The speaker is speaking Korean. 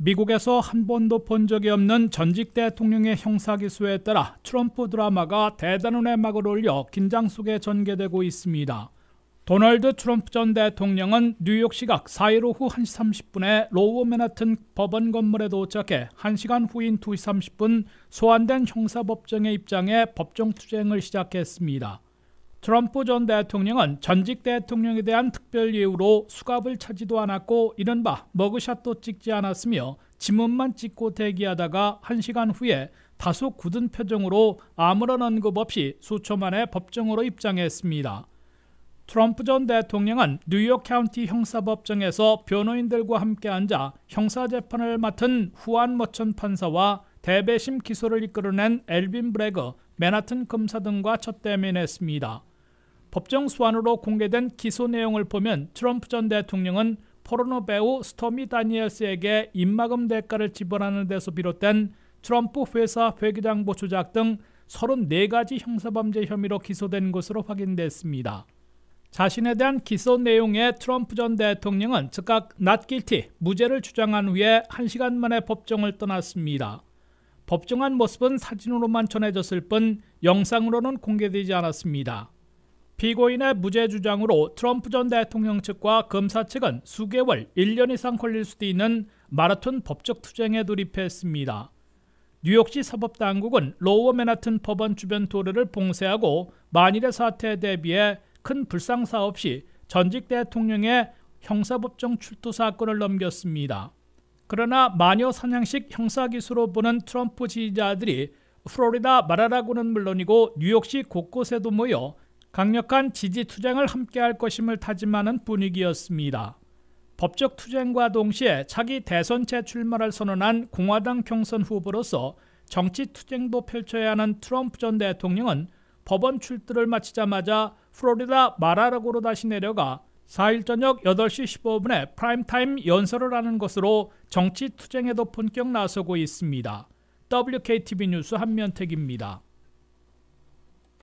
미국에서 한 번도 본 적이 없는 전직 대통령의 형사기소에 따라 트럼프 드라마가 대단원의 막을 올려 긴장 속에 전개되고 있습니다. 도널드 트럼프 전 대통령은 뉴욕 시각 4일 오후 1시 30분에 로우 맨하튼 법원 건물에 도착해 1시간 후인 2시 30분 소환된 형사법정의 입장에 법정 투쟁을 시작했습니다. 트럼프 전 대통령은 전직 대통령에 대한 특별 예우로 수갑을 차지도 않았고 이른바 머그샷도 찍지 않았으며 지문만 찍고 대기하다가 한시간 후에 다소 굳은 표정으로 아무런 언급 없이 수초 만에 법정으로 입장했습니다. 트럼프 전 대통령은 뉴욕 카운티 형사법정에서 변호인들과 함께 앉아 형사재판을 맡은 후안 머천 판사와 대배심 기소를 이끌어낸 엘빈 브레그 맨하튼 검사 등과 첫 대면했습니다. 법정 수안으로 공개된 기소 내용을 보면 트럼프 전 대통령은 포르노 배우 스토미 다니엘스에게 입막음 대가를 지불하는 데서 비롯된 트럼프 회사 회계장부 조작 등 34가지 형사범죄 혐의로 기소된 것으로 확인됐습니다. 자신에 대한 기소 내용에 트럼프 전 대통령은 즉각 낫길티 무죄를 주장한 후에 1시간 만에 법정을 떠났습니다. 법정한 모습은 사진으로만 전해졌을 뿐 영상으로는 공개되지 않았습니다. 피고인의 무죄 주장으로 트럼프 전 대통령 측과 검사 측은 수개월, 1년 이상 걸릴 수도 있는 마라톤 법적 투쟁에 돌입했습니다. 뉴욕시 사법당국은 로워 맨하튼 법원 주변 도로를 봉쇄하고 만일의 사태에 대비해 큰 불상사 없이 전직 대통령의 형사법정 출두 사건을 넘겼습니다. 그러나 마녀 사냥식 형사기수로 보는 트럼프 지지자들이 플로리다 마라라고는 물론이고 뉴욕시 곳곳에도 모여 강력한 지지 투쟁을 함께할 것임을 다짐하는 분위기였습니다. 법적 투쟁과 동시에 차기 대선 재출마를 선언한 공화당 경선 후보로서 정치 투쟁도 펼쳐야 하는 트럼프 전 대통령은 법원 출두를 마치자마자 플로리다 마라라고로 다시 내려가 4일 저녁 8시 15분에 프라임타임 연설을 하는 것으로 정치 투쟁에도 본격 나서고 있습니다. WKTV 뉴스 한면택입니다.